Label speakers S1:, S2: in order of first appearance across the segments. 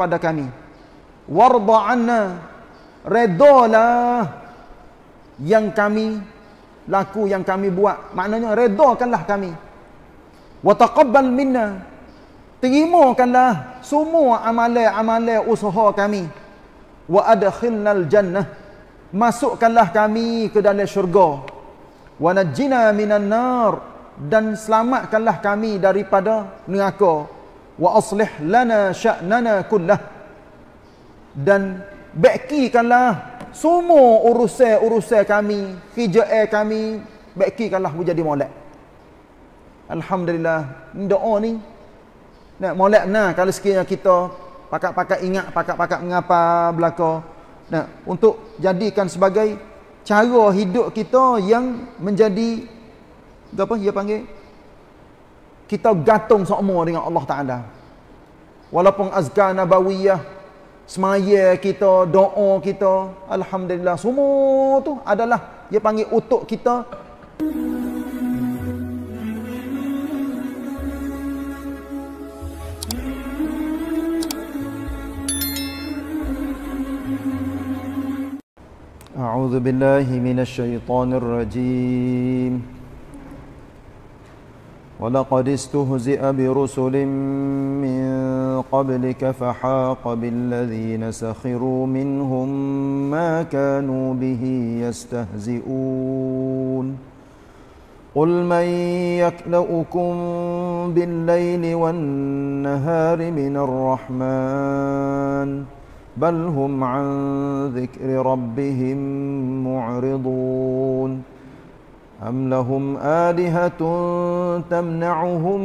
S1: pada kami. Warda anna redolah yang kami laku yang kami buat. Maknanya redakanlah kami. Wa taqabbal minna terimakanlah semua amalan-amalan usaha kami. Wa adkhilnal jannah masukkanlah kami ke dalam syurga. Wa najjina minan nar dan selamatkanlah kami daripada neraka wa aslih lana sya'nana kullah dan bekikanlah semua urusan-urusan kami, kerja kami, bekikanlah jadi molek. Alhamdulillah, doa ni nak molek nah kalau sekiranya kita pakak-pakak ingat pakak-pakak mengapa belaka nah untuk jadikan sebagai cara hidup kita yang menjadi apa dia panggil kita gantung seumur dengan Allah Ta'ala. Walaupun azkar nabawiyah, semaya kita, doa kita, Alhamdulillah, semua tu adalah dia panggil utuk kita. A'udhu billahi minasyaitanirrajim. rajim. ولقد استهزئ برسل من قبلك فحاق بالذين سخروا منهم ما كانوا به يستهزئون قل من يكلؤكم بالليل والنهار من الرحمن بل هم عن ذكر ربهم معرضون أم لهم آلهة تمنعهم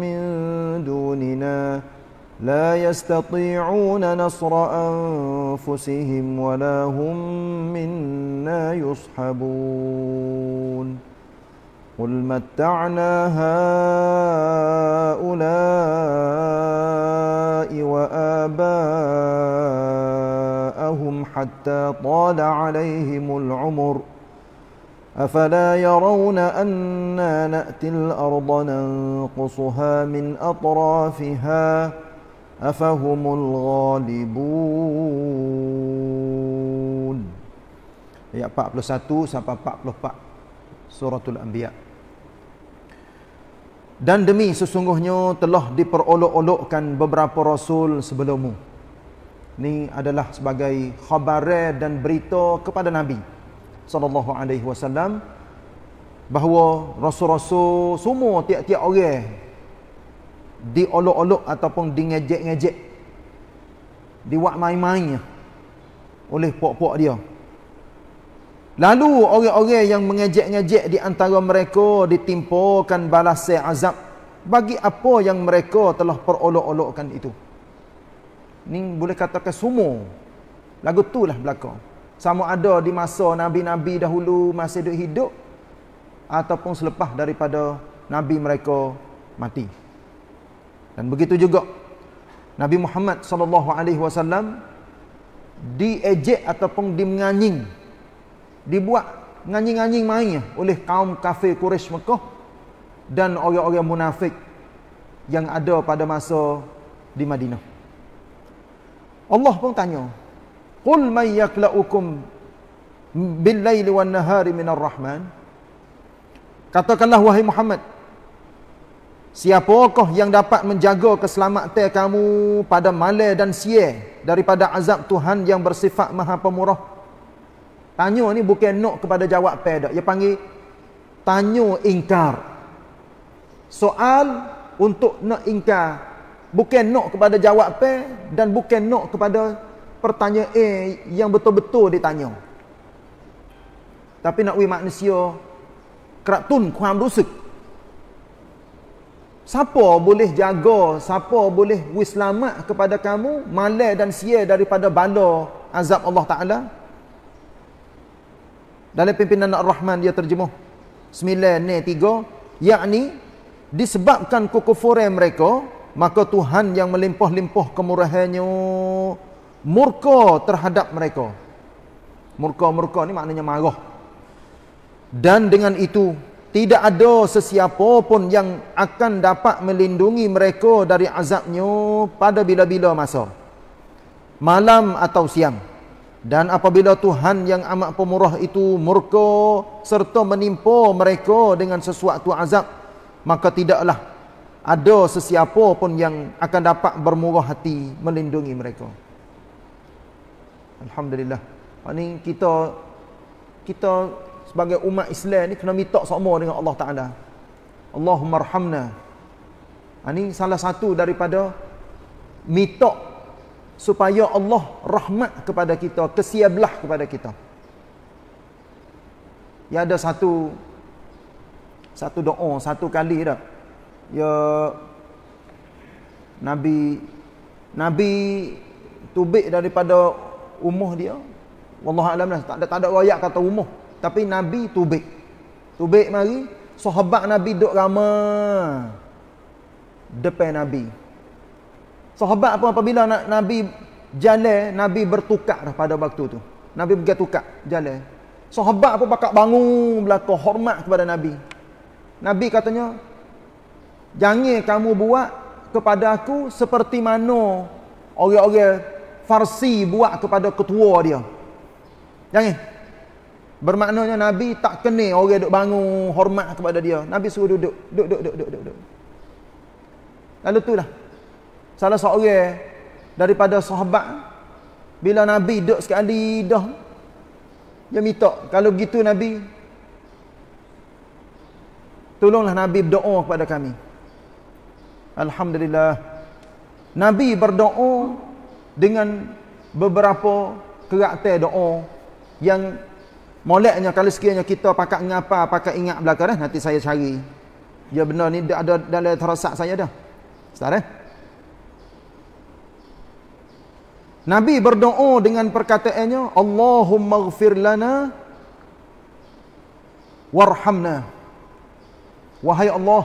S1: من دوننا لا يستطيعون نصر أنفسهم ولا هم منا يصحبون قل متعنا هؤلاء وآباءهم حتى طال عليهم العمر ۖ أفلا يرون أنا نأتي الأرض ننقصها من أطرافها أفهم الغالبون Ayat 41 sampai 44 Suratul Anbiya Dan demi sesungguhnya telah diperolok-olokkan beberapa rasul sebelummu Ini adalah sebagai khabar dan berita kepada Nabi sallallahu alaihi wasallam bahawa rasul-rasul semua tiap-tiap orang diolok-olok ataupun dingejek-ngejek diwak main-mainnya oleh puak-puak dia lalu orang-orang yang mengejek-ngejek di antara mereka ditimpakan balas azab bagi apa yang mereka telah perolok-olokkan itu ini boleh katakan semua lagu lah belakang sama ada di masa nabi-nabi dahulu masih duduk hidup ataupun selepas daripada nabi mereka mati. Dan begitu juga Nabi Muhammad SAW alaihi wasallam diejek ataupun dimenganying dibuat nganying-nganying main oleh kaum kafir Quraisy Mekah dan orang-orang munafik yang ada pada masa di Madinah. Allah pun tanya Qul man yakla'ukum bil laili wan nahari min ar-rahman? Katakanlah wahai Muhammad. Siapakah yang dapat menjaga keselamatan kamu pada malam dan siang daripada azab Tuhan yang bersifat Maha Pemurah? Tanya ni bukan nak kepada jawab pedak. Dia panggil tanya ingkar. Soal untuk nak ingkar. Bukan nak kepada jawab pe dan bukan nak kepada pertanyaan eh, yang betul-betul ditanya. Tapi nak we manusia keratun kuam rusuk. Siapa boleh jaga, siapa boleh we selamat kepada kamu malai dan sia daripada bala azab Allah Ta'ala? Dalam pimpinan Ar-Rahman dia terjemuh. Semila ni, tiga. Yakni, disebabkan kukufuran mereka, maka Tuhan yang melimpah-limpah kemurahannya murka terhadap mereka. Murka-murka ni maknanya marah. Dan dengan itu, tidak ada sesiapa pun yang akan dapat melindungi mereka dari azabnya pada bila-bila masa. Malam atau siang. Dan apabila Tuhan yang amat pemurah itu murka serta menimpa mereka dengan sesuatu azab, maka tidaklah ada sesiapa pun yang akan dapat bermurah hati melindungi mereka. Alhamdulillah. Ini ah, kita kita sebagai umat Islam ni kena minta sama dengan Allah Taala. Allahummarhamna. Ini ah, salah satu daripada minta supaya Allah rahmat kepada kita, kesiablah kepada kita. Ya ada satu satu doa satu kali dah. Ya Nabi Nabi tubik daripada umuh dia wallahu alam lah tak ada tak ada royak kata umuh tapi nabi tubik tubik mari sahabat nabi duk rama depan nabi sahabat apa apabila nabi jalan nabi bertukar dah pada waktu tu nabi pergi tukar jalan sahabat apa pakak bangun berlaku hormat kepada nabi nabi katanya jangan kamu buat kepada aku seperti mana orang-orang farsi buat kepada ketua dia. Jangan. Bermaknanya Nabi tak kena orang duduk bangun hormat kepada dia. Nabi suruh duduk. Duduk, duduk, duduk, duduk. Lalu lah, Salah seorang daripada sahabat bila Nabi duduk sekali dah dia minta kalau begitu Nabi tolonglah Nabi berdoa kepada kami. Alhamdulillah. Nabi berdoa dengan beberapa karakter doa yang moleknya kalau sekiranya kita pakai ngapa pakai ingat belakang eh? nanti saya cari ya benar ni ada dalam terasak saya dah ustaz eh Nabi berdoa dengan perkataannya Allahumma ghafir lana warhamna wahai Allah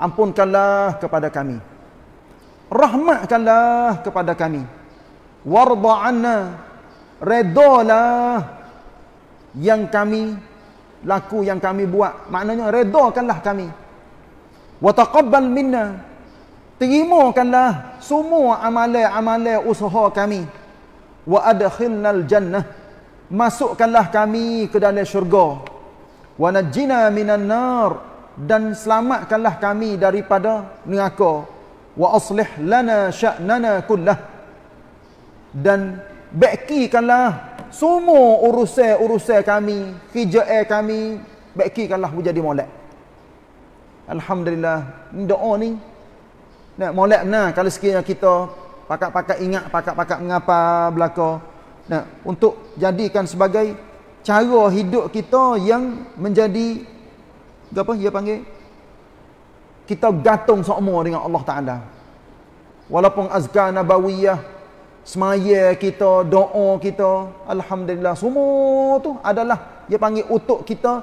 S1: ampunkanlah kepada kami rahmatkanlah kepada kami warda anna redolah yang kami laku yang kami buat maknanya redolkanlah kami wa minna terimakanlah semua amalan-amalan usaha kami wa adkhilnal jannah masukkanlah kami ke dalam syurga wa najjina minan nar dan selamatkanlah kami daripada neraka wa aslih lana sya'nana kullah dan bekikanlah semua urusan-urusan kami, kerjaan kami, bekikanlah menjadi molek. Alhamdulillah, ni doa ni. Nak molek nah kalau sekiranya kita pakak-pakak ingat pakak-pakak mengapa belaka. Nah, untuk jadikan sebagai cara hidup kita yang menjadi apa dia panggil kita gantung semua dengan Allah Taala. Walaupun azkar nabawiyah, semaya kita, doa kita, alhamdulillah semua tu adalah dia panggil utuk kita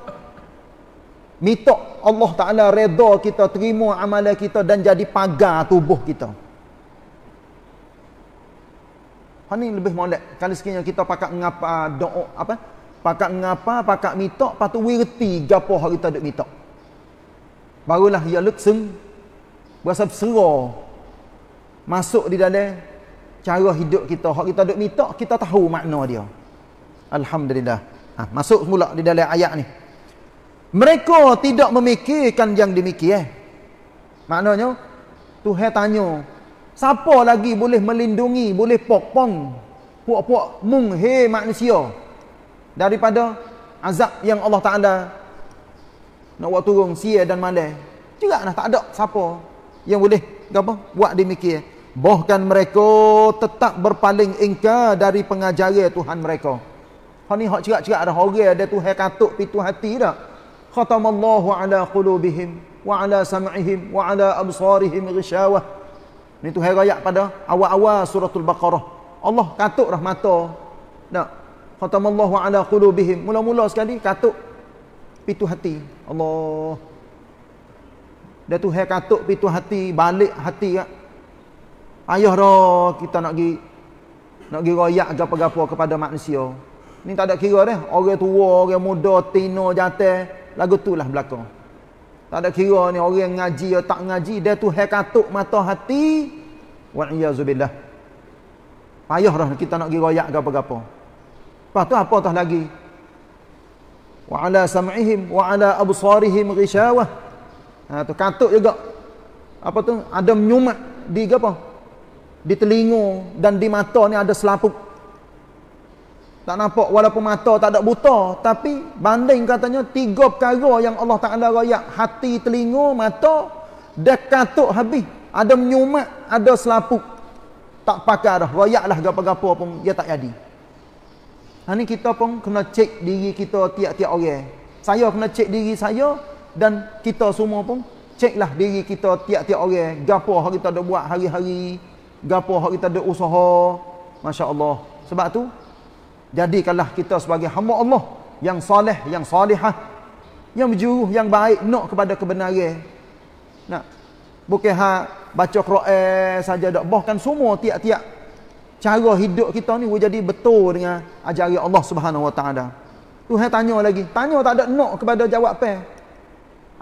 S1: minta Allah Taala redha kita, terima amalan kita dan jadi pagar tubuh kita. Hani lebih molek kalau sekiranya kita pakak ngapa doa apa? Pakak ngapa, pakak minta, patu wirti gapo hari kita duk minta. Barulah ia leksem berasa berserah masuk di dalam cara hidup kita hak kita dok minta kita tahu makna dia alhamdulillah ha, masuk semula di dalam ayat ni mereka tidak memikirkan yang demikian eh. maknanya Tuhan tanya siapa lagi boleh melindungi boleh pokpong puak-puak mung he manusia daripada azab yang Allah Taala nak waktu turun sia dan malam juga nah tak ada siapa yang boleh apa buat demikian Bahkan mereka tetap berpaling ingkar dari pengajaran Tuhan mereka. Ha ni hak cerak-cerak ada orang ada Tuhan katuk pitu hati dak? Khatamallahu ala qulubihim wa ala sam'ihim wa ala absarihim ghishawah. Ni Tuhan royak pada awal-awal suratul Baqarah. Allah katuk dah mata. Dak? Khatamallahu ala qulubihim. Mula-mula sekali katuk pitu hati. Allah. Dia Tuhan katuk pitu hati, balik hati dak? Ya? Ayah dah kita nak gi nak gi royak gapo-gapo kepada manusia. Ni tak ada kira dah, orang tua, orang muda, tino, jantan, lagu tulah belakang. Tak ada kira ni orang yang ngaji atau tak ngaji, dia tu hak katuk mata hati. Wa iyazubillah. Payah dah kita nak gi royak gapo-gapo. Lepas tu apa tah lagi? Wa ala sam'ihim wa ala absarihim ghisyawah. Ha tu katuk juga. Apa tu? Ada menyumat di apa? Di telingu dan di mata ni ada selapuk. Tak nampak walaupun mata tak ada buta. Tapi banding katanya tiga perkara yang Allah Ta'ala raya. Hati, telingu mata. Dia katuk habis. Ada menyumat, ada selapuk. Tak pakar dah. Raya lah gapa-gapa pun. Dia tak jadi. Ha, ni kita pun kena cek diri kita tiap-tiap orang. Saya kena cek diri saya. Dan kita semua pun ceklah diri kita tiap-tiap orang. Gapa hari kita ada buat hari-hari gapo hak kita ada usaha masya-Allah sebab tu jadikanlah kita sebagai hamba Allah yang soleh yang solihah yang berjuruh yang baik nak kepada kebenaran nak bukan ha baca Quran saja dak bahkan semua tiap-tiap cara hidup kita ni boleh jadi betul dengan ajari Allah Subhanahu Wa Taala Tuhan tanya lagi tanya tak ada nak kepada jawab pe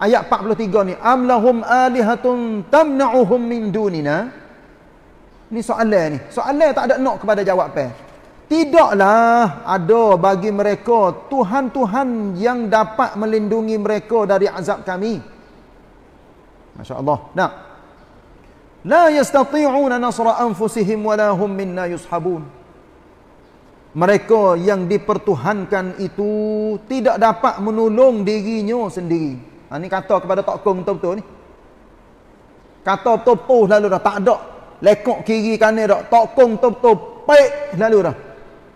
S1: ayat 43 ni amlahum alihatun tamna'uhum min dunina Ni soalan ni. Soalan tak ada nak kepada jawab jawapan. Tidaklah ada bagi mereka Tuhan-Tuhan yang dapat melindungi mereka dari azab kami. Masya Allah. Tak. La yastati'una nasra anfusihim walahum minna yushabun. Mereka yang dipertuhankan itu tidak dapat menolong dirinya sendiri. Ini ha, kata kepada tokong betul-betul ni. Kata betul-betul lalu dah tak ada lekok kiri kanan dak tokong top-top baik lalu dah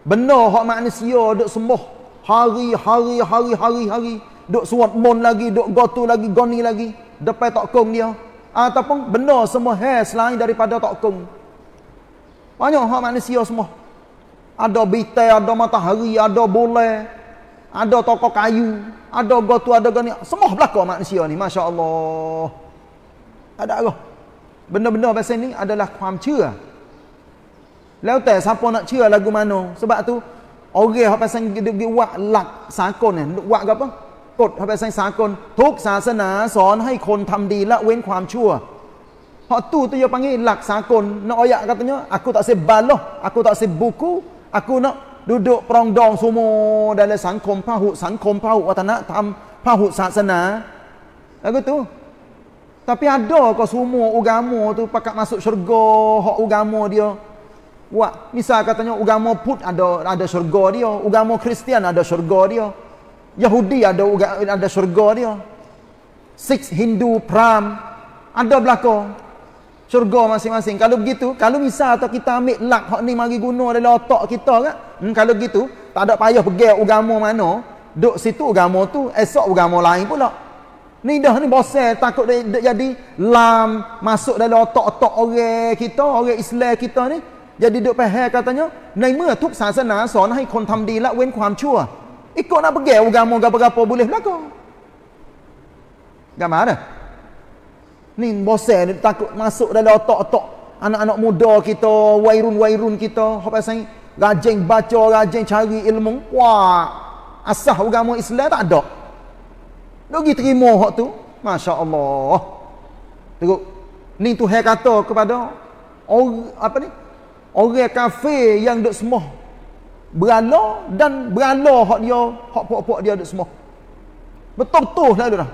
S1: benar hak manusia duk sembah hari-hari hari-hari hari duk suat mon lagi duk gotu lagi goni lagi depan tokong dia ataupun benar semua hal selain daripada tokong banyak hak manusia semua ada bitai ada matahari ada boleh ada toko kayu ada gotu ada goni semua belaka manusia ni masya-Allah ada Allah. บันดาบนโนดาแเซนนี้อันดับความเชื่อแล้วแต่ซาปพนเชื่อลากูมาโนสบะตุเอาเกี่ยวกับแเซนี้ดูว่าหลักสากลเนี่ยว่ากับว่ากฎแบบนี้สากลทุกศาสนาสอนให้คนทำดีละเว้นความชั่วพอตู้ตัวยปังนี้หลักสากลนอยะกัตเนีายอากูตักเสบบาลโลอากูตักเสบบุกูอากูเนาะดูดูปรองดองสมุดในสังคมพระหุสังคมพระหุวัฒนธรรมพระหุศาสนา แล้วก็ตัว Tapi ada kau semua agama tu pakat masuk syurga hak agama dia. Buat misal katanya agama put ada ada syurga dia, agama Kristian ada syurga dia. Yahudi ada ada syurga dia. Sikh, Hindu, Pram ada belaka syurga masing-masing. Kalau begitu, kalau misal atau kita ambil lak hak ni mari guna dalam otak kita kan? Hmm, kalau begitu, tak ada payah pergi agama mana, duk situ agama tu, esok agama lain pula dah ni bosan takut dia, dia jadi lam masuk dalam otak-otak orang kita, orang Islam kita ni. Jadi duk faham katanya, "Nai mua tuk sasana son hai kon tham di la wen kuam chua." Ikut nak pergi agama gapo-gapo boleh belaka. Gak mana? Ni bosan ni takut masuk dalam otak-otak anak-anak muda kita, wairun-wairun kita, apa sai? Rajin baca, rajin cari ilmu. Wah. Asah agama Islam tak ada. Lagi terima hak tu. Masya Allah. Tengok. Ni tu hai kata kepada orang apa ni? Orang kafir yang duk semua berala dan berala hak dia, hak pokok-pokok dia duk semua. Betul-betul lah dia.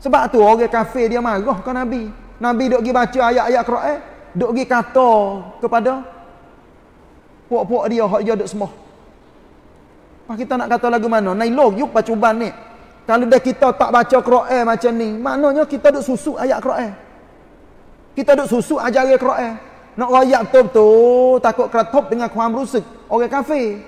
S1: Sebab tu orang kafir dia marah kepada Nabi. Nabi duk pergi baca ayat-ayat Quran, eh? duk pergi kata kepada pokok-pokok dia hak dia duk semua. Pak kita nak kata lagu mana? Nailog yuk pacuban ni. Kalau dah kita tak baca Quran macam ni, maknanya kita duk susu ayat Quran. Kita duk susuk ajaran Quran. Nak royak betul-betul takut keratop dengan kaum rusuk orang kafir.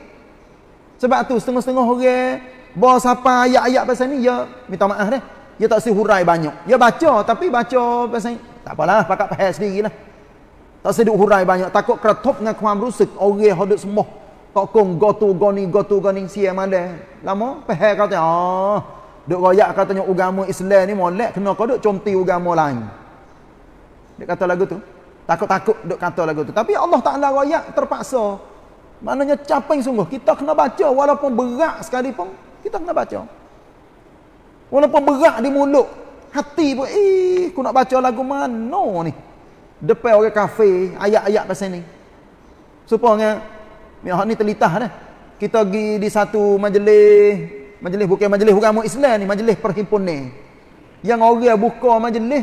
S1: Sebab tu setengah-setengah orang bawa siapa ayat-ayat pasal ni, ya minta maaf dah. ya tak si hurai banyak. ya baca tapi baca pasal ni. Tak apalah, pakat pahal sendirilah. Tak sedih hurai banyak. Takut keratop dengan kaum rusuk orang yang hadut semua. Kau kong, gotu, goni, gotu, goni, siya mana. Lama, pahal kata, ah, Duk royak katanya agama Islam ni molek kena kau duk conti agama lain. Dia kata lagu tu. Takut-takut duk kata lagu tu. Tapi Allah Taala royak terpaksa. Maknanya capai sungguh kita kena baca walaupun berat sekali pun kita kena baca. Walaupun berat di mulut, hati pun eh aku nak baca lagu mana ni? Depan orang kafe, ayat-ayat pasal ni. Supaya ni ni telitah dah. Kita pergi di satu majlis majlis bukan majlis bukan umat Islam ni majlis perhimpun ni. yang orang buka majlis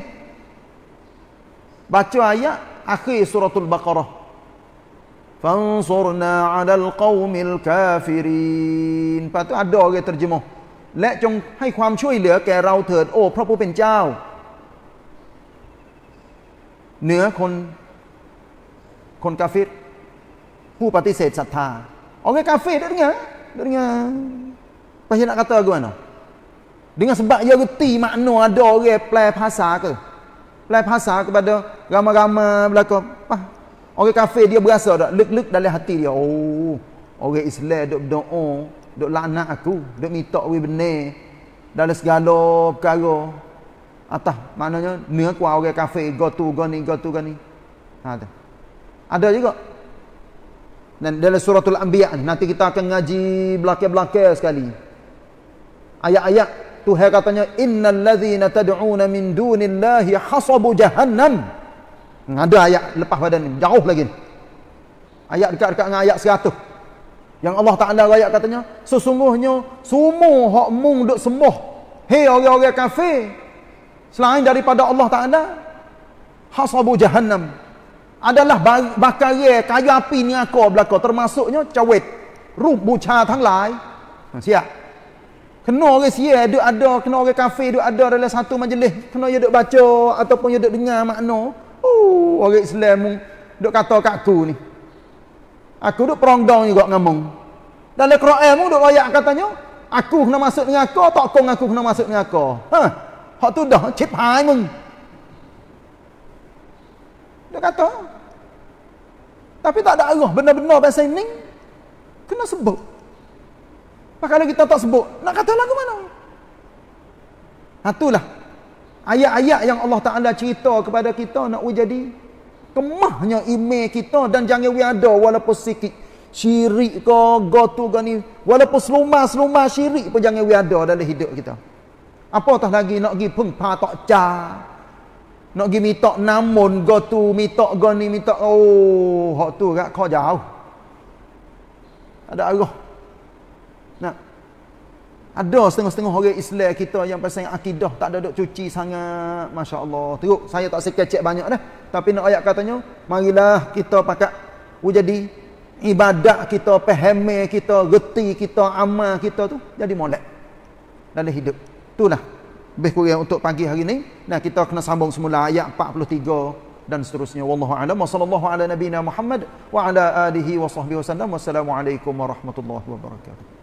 S1: baca ayat akhir suratul baqarah fansurna alal qaumil kafirin patu ada orang terjemah และจงให้ความช่วยเหลือแก่เราเถิดโอ้พระผู้เป็นเจ้าเหนือคนคนกาฟิรผู้ปฏิเสธศรัทธาเอาไงกาฟิรได้ไงได้ไง Pasti nak kata ke mana? Dengan sebab dia reti makna ada orang play bahasa ke? Play bahasa kepada ramai-ramai belakang. Pah. Orang kafe dia berasa tak? Lek-lek dalam hati dia. Oh, orang Islam duk berdoa, duk lana aku, duk minta orang benar. Dalam segala perkara. Atah, maknanya ni aku orang kafe, go tu, go ni, go tu, go ni. Ada. Ha, ada juga. Dan dalam suratul Anbiya nanti kita akan ngaji belakang-belakang sekali ayat-ayat Tuhan katanya innal ladzina tad'una min dunillahi hasabu jahannam hmm, ada ayat lepas pada ni jauh lagi ni. ayat dekat-dekat dengan ayat 100 yang Allah Taala ayat katanya sesungguhnya semua hak mung duk sembah hei orang-orang kafir selain daripada Allah Taala hasabu jahannam adalah bakar kayu api ni aku belaka termasuknya cawet rubu cha tang lai hmm, siap kena orang sial eh, duk ada kena orang kafir duk ada dalam satu majlis kena dia duk baca ataupun dia duk dengar makna oh orang Islam duk kata kat aku ni aku duk perondong juga ngamung dalam Quran mu duk royak katanya aku kena masuk dengan kau tak kong aku kena masuk dengan kau ha hak tu dah chip hai mu duk kata tapi tak ada arah benar-benar bahasa ini kena sebut kalau kita tak sebut, nak kata lagu mana? Itulah. Ayat-ayat yang Allah Ta'ala cerita kepada kita nak jadi kemahnya ime kita dan jangan we ada walaupun sikit syirik ke gotu gani ni walaupun seluma-seluma syirik pun jangan we ada dalam hidup kita apa tah lagi nak pergi peng patok ca nak pergi minta namun gotu minta gani minta oh hak tu kat kau jauh ada arah ada setengah-setengah orang Islam kita yang pasang akidah tak ada duk cuci sangat Masya Allah teruk saya tak sekecek banyak dah tapi nak ayat katanya marilah kita pakat jadi ibadat kita pahami kita geti kita amal kita tu jadi molek dalam hidup itulah lebih kurang untuk pagi hari ini. nah kita kena sambung semula ayat 43 dan seterusnya wallahu a'lam sallallahu ala nabiyyina muhammad wa ala alihi wa sahbihi wasallam wassalamu alaikum warahmatullahi wabarakatuh